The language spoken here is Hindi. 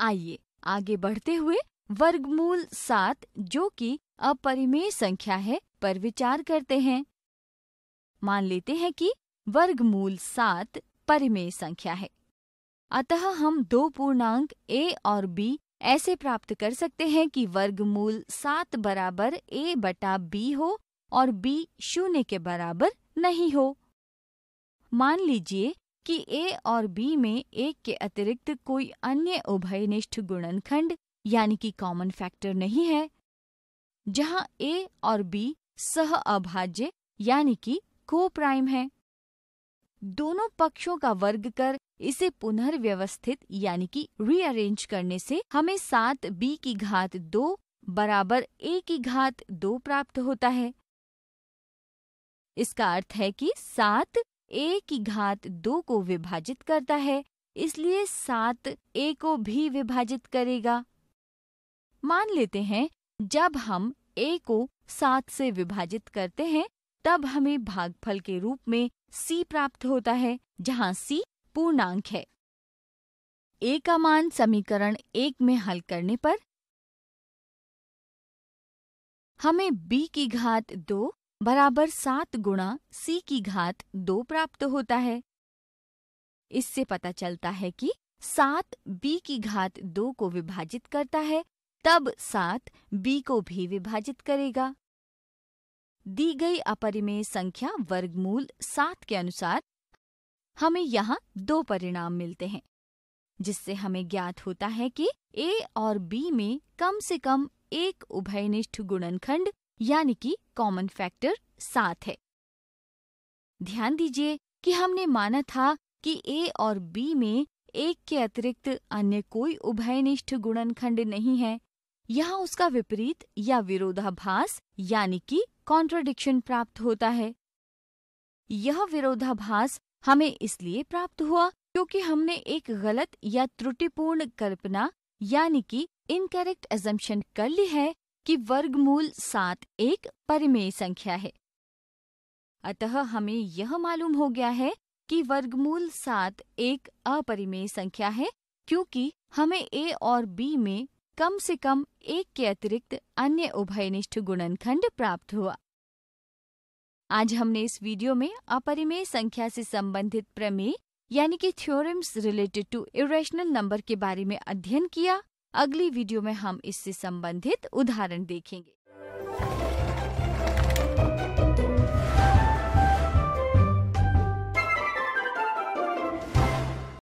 आइए आगे बढ़ते हुए वर्गमूल सात जो कि अपरिमेय संख्या है पर विचार करते हैं मान लेते हैं कि वर्गमूल सात परिमेय संख्या है अतः हम दो पूर्णांक ए और बी ऐसे प्राप्त कर सकते हैं कि वर्गमूल सात बराबर ए बटा बी हो और बी शून्य के बराबर नहीं हो मान लीजिए कि ए और बी में एक के अतिरिक्त कोई अन्य उभयनिष्ठ गुणनखंड यानी कि कॉमन फैक्टर नहीं है जहां ए और बी सह अभाज्य यानी कि को प्राइम है दोनों पक्षों का वर्ग कर इसे पुनर्व्यवस्थित यानी कि रीअरेंज करने से हमें सात बी की घात दो बराबर ए की घात दो प्राप्त होता है इसका अर्थ है कि सात ए की घात दो को विभाजित करता है इसलिए सात ए को भी विभाजित करेगा मान लेते हैं जब हम ए को सात से विभाजित करते हैं तब हमें भागफल के रूप में सी प्राप्त होता है जहां सी पूर्णांक है ए का मान समीकरण एक में हल करने पर हमें बी की घात दो बराबर सात गुणा सी की घात दो प्राप्त होता है इससे पता चलता है कि सात बी की घात दो को विभाजित करता है तब सात बी को भी विभाजित करेगा दी गई अपरिमेय संख्या वर्गमूल सात के अनुसार हमें यहाँ दो परिणाम मिलते हैं जिससे हमें ज्ञात होता है कि ए और बी में कम से कम एक उभयनिष्ठ गुणनखंड यानी कि कॉमन फैक्टर सात है ध्यान दीजिए कि हमने माना था कि ए और बी में एक के अतिरिक्त अन्य कोई उभयनिष्ठ गुणनखंड नहीं है यहाँ उसका विपरीत या विरोधाभास यानी कि कॉन्ट्रोडिक्शन प्राप्त होता है यह विरोधाभास हमें इसलिए प्राप्त हुआ क्योंकि हमने एक गलत या त्रुटिपूर्ण कल्पना यानी कि इनकरेक्ट एजम्पन कर ली है कि वर्गमूल सात एक परिमेय संख्या है अतः हमें यह मालूम हो गया है कि वर्गमूल सात एक अपरिमेय संख्या है क्योंकि हमें ए और बी में कम से कम एक के अतिरिक्त अन्य उभयनिष्ठ गुणनखंड प्राप्त हुआ आज हमने इस वीडियो में अपरिमेय संख्या से संबंधित प्रमेय यानी कि theorems related to irrational number के बारे में अध्ययन किया अगली वीडियो में हम इससे संबंधित उदाहरण देखेंगे